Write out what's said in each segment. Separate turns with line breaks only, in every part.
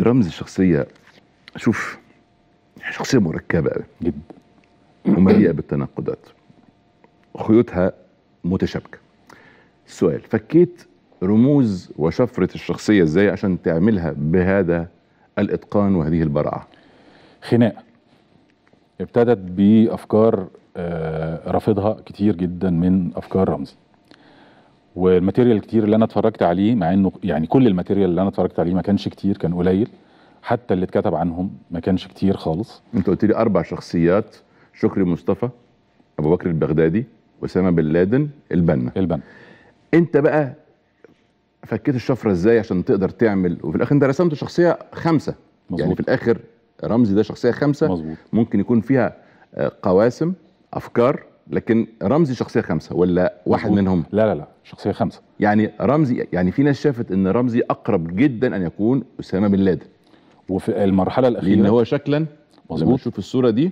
رمز الشخصيه شوف شخصيه مركبه قوي جدا ومليئه بالتناقضات خيوطها متشابكه السؤال فكيت رموز وشفره الشخصيه ازاي عشان تعملها بهذا
الاتقان وهذه البراعه خناقه ابتدت بافكار آه، رافضها كتير جدا من افكار رمزي والماتيريال كتير اللي انا اتفرجت عليه مع انه يعني كل الماتيريال اللي انا اتفرجت عليه ما كانش كتير كان قليل حتى اللي اتكتب عنهم ما كانش كتير خالص انت قلت لي اربع شخصيات
شكري مصطفى ابو بكر البغدادي اسامه بن لادن البنا البنا انت بقى فكيت الشفره ازاي عشان تقدر تعمل وفي الاخر انت رسمت شخصيه خمسه مزبوط. يعني في الاخر رمزي ده شخصيه خمسه مزبوط. ممكن يكون فيها آه، قواسم افكار لكن رمزي شخصيه خمسه ولا واحد منهم لا لا لا شخصيه خمسه يعني رمزي يعني في ناس شافت ان رمزي اقرب جدا ان يكون اسامه بن لادن
وفي المرحله الاخيره لان هو شكلا مظبوط شوف الصوره دي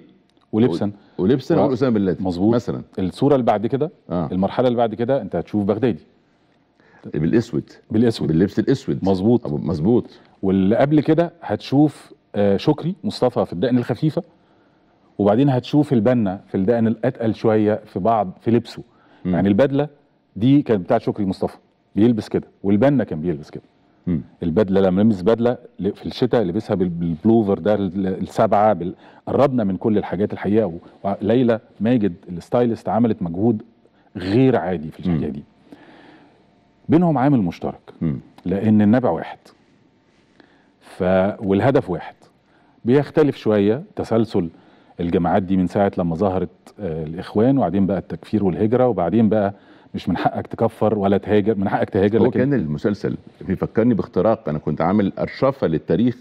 ولبسا ولبسا اقول اسامه بن لادن مظبوط مثلا الصوره اللي بعد كده آه. المرحله اللي بعد كده انت هتشوف بغدادي بالاسود بالاسود باللبس الاسود مظبوط مظبوط واللي قبل كده هتشوف آه، شكري مصطفى في الدقن الخفيفه وبعدين هتشوف البنا في الدقن الاتقل شويه في بعض في لبسه مم. يعني البدله دي كانت بتاعت شكري مصطفى بيلبس كده والبنا كان بيلبس كده مم. البدله لما لبس بدله في الشتاء لبسها بالبلوفر ده السبعه بال... قربنا من كل الحاجات الحقيقه وليلى ماجد الستايلست عملت مجهود غير عادي في الحكايه دي بينهم عامل مشترك مم. لان النبع واحد ف... والهدف واحد بيختلف شويه تسلسل الجماعات دي من ساعه لما ظهرت آه، الاخوان وبعدين بقى التكفير والهجره وبعدين بقى مش من حقك تكفر ولا تهاجر من حقك تهاجر هو لكن كان المسلسل بيفكرني باختراق انا كنت عامل ارشفه للتاريخ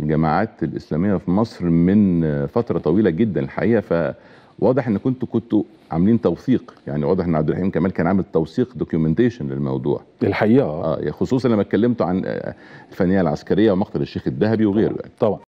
الجماعات الاسلاميه في مصر من آه، فتره طويله جدا الحقيقه ف واضح ان كنتوا كنتوا عاملين توثيق يعني واضح ان عبد الرحيم كمال كان عامل توثيق دوكيومنتيشن للموضوع الحقيقه اه خصوصا لما اتكلمتوا عن آه، الفنيه العسكريه ومقتل الشيخ الذهبي وغيره يعني. طبعا